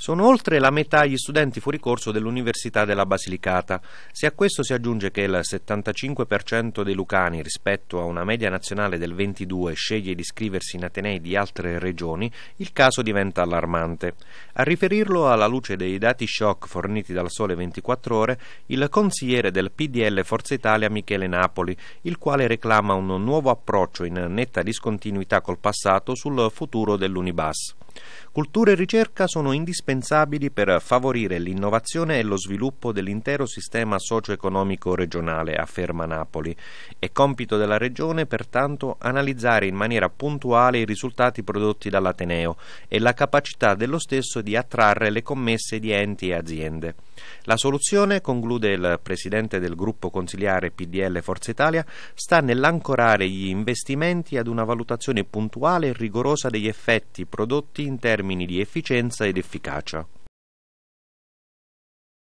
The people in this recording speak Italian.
Sono oltre la metà gli studenti fuori corso dell'Università della Basilicata. Se a questo si aggiunge che il 75% dei lucani rispetto a una media nazionale del 22 sceglie di iscriversi in atenei di altre regioni, il caso diventa allarmante. A riferirlo alla luce dei dati shock forniti dal Sole 24 Ore, il consigliere del PDL Forza Italia Michele Napoli, il quale reclama un nuovo approccio in netta discontinuità col passato sul futuro dell'Unibas. Cultura e ricerca sono indispensabili per favorire l'innovazione e lo sviluppo dell'intero sistema socio-economico regionale, afferma Napoli. È compito della Regione pertanto analizzare in maniera puntuale i risultati prodotti dall'Ateneo e la capacità dello stesso di attrarre le commesse di enti e aziende. La soluzione, conclude il presidente del gruppo consiliare PDL Forza Italia, sta nell'ancorare gli investimenti ad una valutazione puntuale e rigorosa degli effetti prodotti in termini di efficienza ed efficacia.